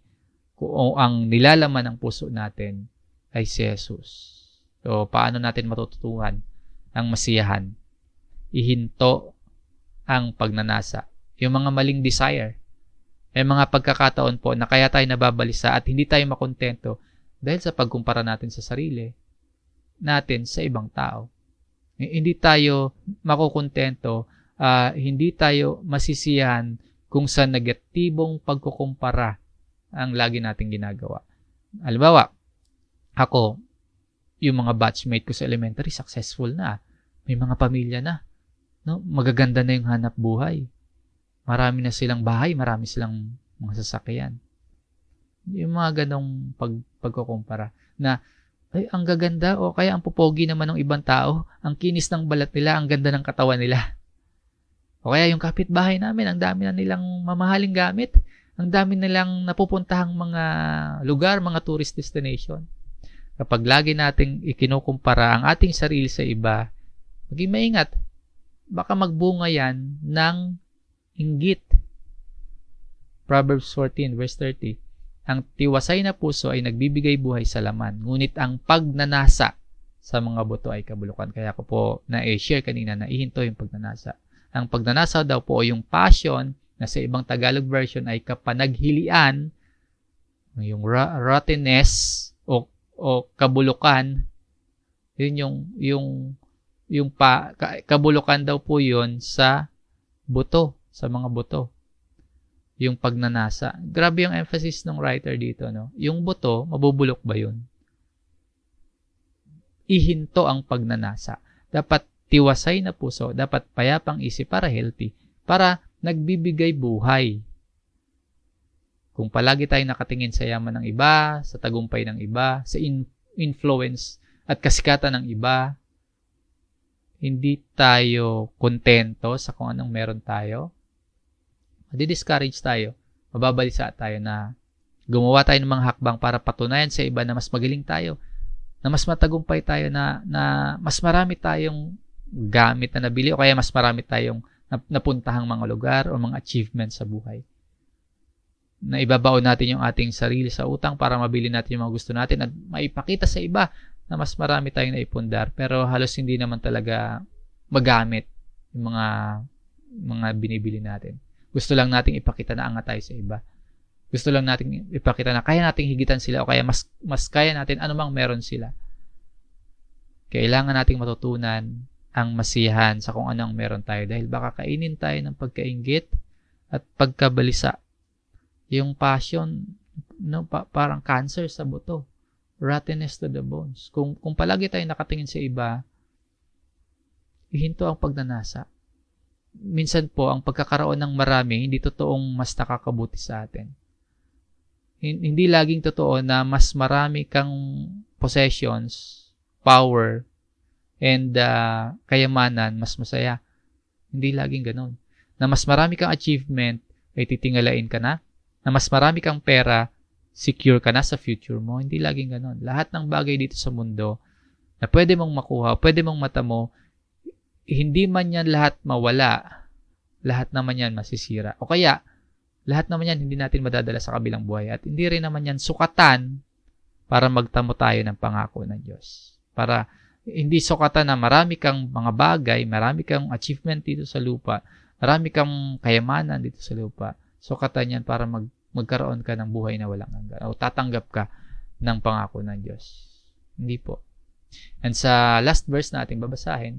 o ang nilalaman ng puso natin ay si Jesus. So, paano natin matututuhan ang masiyahan? Ihinto ang pagnanasa. Yung mga maling desire. May mga pagkakataon po na kaya tayo nababalisa at hindi tayo makontento dahil sa pagkumpara natin sa sarili natin sa ibang tao. Eh, hindi tayo makukontento uh, hindi tayo masisiyahan kung sa negatibong pagkukumpara ang lagi nating ginagawa. Halimbawa, ako, yung mga batchmate ko sa elementary, successful na. May mga pamilya na. No? Magaganda na yung hanap buhay. Marami na silang bahay, marami silang mga sasakyan. Yung mga ganong pag, pagkukumpara na ay, ang gaganda o kaya ang pupogi naman ng ibang tao, ang kinis ng balat nila, ang ganda ng katawan nila. O kaya yung kapitbahay namin, ang dami na nilang mamahaling gamit, ang dami nilang napupuntahang mga lugar, mga tourist destination. Kapag lagi nating ikinukumpara ang ating sarili sa iba, maging maingat. Baka magbunga yan ng inggit. Proverbs 14 verse 30 Ang tiwasay na puso ay nagbibigay buhay sa laman, ngunit ang pagnanasa sa mga buto ay kabulukan. Kaya ko po na-share kanina na ihinto yung pagnanasa ang pagnanasa daw po ay yung passion na sa ibang Tagalog version ay kapanaghilian, yung rottenness o, o kabulukan. Yun yung, yung, yung pa, kabulukan daw po yun sa buto, sa mga buto. Yung pagnanasa. Grabe yung emphasis ng writer dito, no? Yung buto, mabubulok ba yun? Ihinto ang pagnanasa. Dapat tiwasay na puso, dapat payapang isip para healthy, para nagbibigay buhay. Kung palagi tayong nakatingin sa yaman ng iba, sa tagumpay ng iba, sa in- influence at kasikatan ng iba, hindi tayo kontento sa kung anong meron tayo, madi-discourage tayo, mababalisa tayo na gumawa tayo ng mga hakbang para patunayan sa iba na mas magaling tayo, na mas matagumpay tayo, na, na mas marami tayong gamit na nabili o kaya mas marami tayong napuntahang mga lugar o mga achievements sa buhay. Na ibabao natin yung ating sarili sa utang para mabili natin yung mga gusto natin at maipakita sa iba na mas marami tayong naipundar pero halos hindi naman talaga magamit yung mga mga binibili natin. Gusto lang nating ipakita na angat tayo sa iba. Gusto lang nating ipakita na kaya nating higitan sila o kaya mas mas kaya natin anumang meron sila. Kailangan nating matutunan ang masihan sa kung anong meron tayo dahil baka kainin tayo ng pagkaingit at pagkabalisa. Yung passion, no, pa, parang cancer sa buto. Rottenness to the bones. Kung, kung palagi tayo nakatingin sa iba, ihinto ang pagnanasa. Minsan po, ang pagkakaroon ng marami, hindi totoong mas nakakabuti sa atin. Hindi laging totoo na mas marami kang possessions, power, and uh, kayamanan, mas masaya. Hindi laging ganun. Na mas marami kang achievement, ay titingalain ka na. Na mas marami kang pera, secure ka na sa future mo. Hindi laging ganun. Lahat ng bagay dito sa mundo na pwede mong makuha, pwede mong matamo, hindi man yan lahat mawala, lahat naman yan masisira. O kaya, lahat naman yan hindi natin madadala sa kabilang buhay at hindi rin naman yan sukatan para magtamo tayo ng pangako ng Diyos. Para hindi sukatan na marami kang mga bagay, marami kang achievement dito sa lupa, marami kang kayamanan dito sa lupa. Sukatan yan para mag, magkaroon ka ng buhay na walang hanggan o tatanggap ka ng pangako ng Diyos. Hindi po. And sa last verse natin babasahin,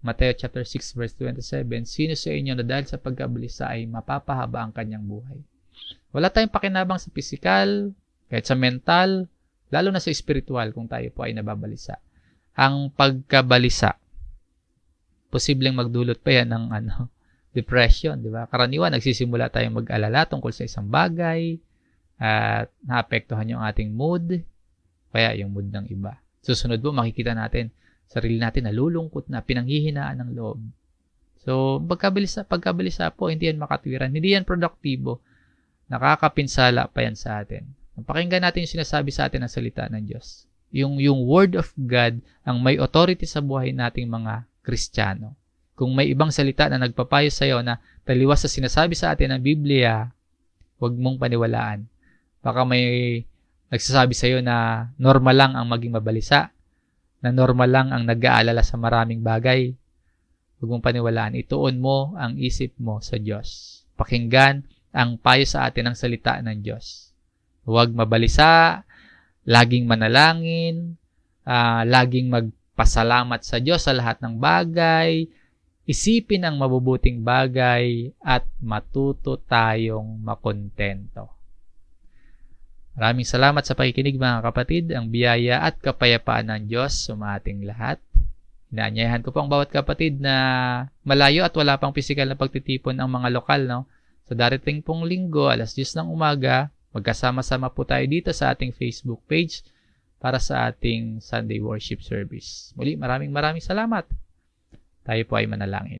Mateo chapter 6 verse 27, sino sa inyo na dahil sa pagkabulisa ay mapapahaba ang kanyang buhay? Wala tayong pakinabang sa physical, kahit sa mental, lalo na sa spiritual kung tayo po ay nababalisa ang pagkabalisa. Posibleng magdulot pa yan ng ano, [laughs] depression, di ba? Karaniwan, nagsisimula tayong mag-alala tungkol sa isang bagay at naapektuhan yung ating mood, kaya yung mood ng iba. Susunod po, makikita natin, sarili natin nalulungkot na, pinanghihinaan ng loob. So, pagkabalisa, pagkabalisa po, hindi yan makatwiran, hindi yan produktibo. Nakakapinsala pa yan sa atin. Pakinggan natin yung sinasabi sa atin ng salita ng Diyos. Yung, yung Word of God ang may authority sa buhay nating mga Kristiyano. Kung may ibang salita na nagpapayo sa iyo na taliwas sa sinasabi sa atin ng Biblia, huwag mong paniwalaan. Baka may nagsasabi sa iyo na normal lang ang maging mabalisa, na normal lang ang nag-aalala sa maraming bagay. Huwag mong paniwalaan. Ituon mo ang isip mo sa Diyos. Pakinggan ang payo sa atin ng salita ng Diyos. Huwag mabalisa, laging manalangin, uh, laging magpasalamat sa Diyos sa lahat ng bagay, isipin ang mabubuting bagay at matuto tayong makontento. Maraming salamat sa pakikinig mga kapatid. Ang biyaya at kapayapaan ng Diyos sumating lahat. Inaanyayahan ko po ang bawat kapatid na malayo at wala pang pisikal na pagtitipon ang mga lokal. No? Sa darating pong linggo, alas 10 ng umaga, Magkasama-sama po tayo dito sa ating Facebook page para sa ating Sunday Worship Service. Muli, maraming maraming salamat. Tayo po ay manalangin.